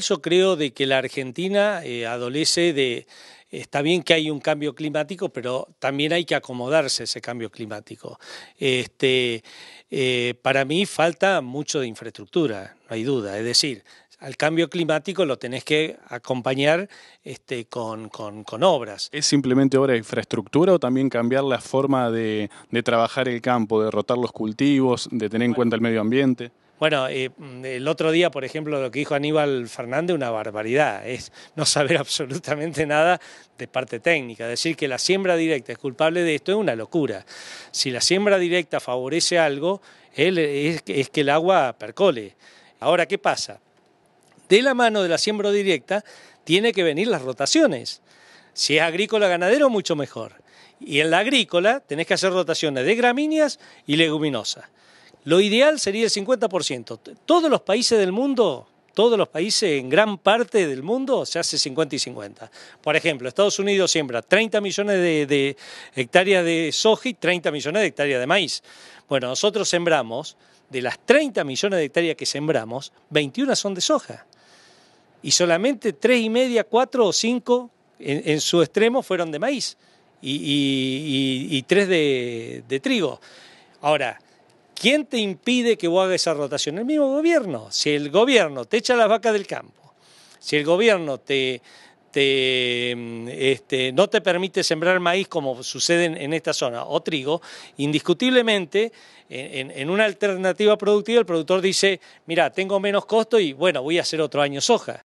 Yo creo de que la Argentina eh, adolece de, está bien que hay un cambio climático, pero también hay que acomodarse ese cambio climático. Este, eh, para mí falta mucho de infraestructura, no hay duda. Es decir, al cambio climático lo tenés que acompañar este, con, obras. ¿Es simplemente obra de infraestructura o también cambiar la forma de, trabajar el campo, de rotar los cultivos, de tener en cuenta el medio ambiente? Bueno, eh, mm, el otro día, por ejemplo, lo que dijo Aníbal Fernández, una barbaridad, es no saber absolutamente nada de parte técnica. Decir que la siembra directa es culpable de esto es una locura. Si la siembra directa favorece algo, es, es que el agua percole. Ahora, ¿qué pasa? De la mano de la siembra directa tiene que venir las rotaciones. Si es agrícola ganadero, mucho mejor. Y en la agrícola tenés que hacer rotaciones de gramíneas y leguminosas. Lo ideal sería el 50%. Todos los países del mundo, todos los países en gran parte del mundo se hace 50 y 50. Por ejemplo, Estados Unidos siembra 30 millones de, hectáreas de soja y 30 millones de hectáreas de maíz. Bueno, nosotros sembramos, de las 30 millones de hectáreas que sembramos, 21 son de soja. Y solamente 3 y media, 4 o 5 en, su extremo fueron de maíz y, tres 3 de, de trigo. Ahora, ¿Quién te impide que vos hagas esa rotación? El mismo gobierno. Si el gobierno te echa las vacas del campo, si el gobierno te, mm, este, no te permite sembrar maíz como sucede en, esta zona, o trigo, indiscutiblemente en, en, una alternativa productiva el productor dice, mira, tengo menos costo y bueno, voy a hacer otro año soja.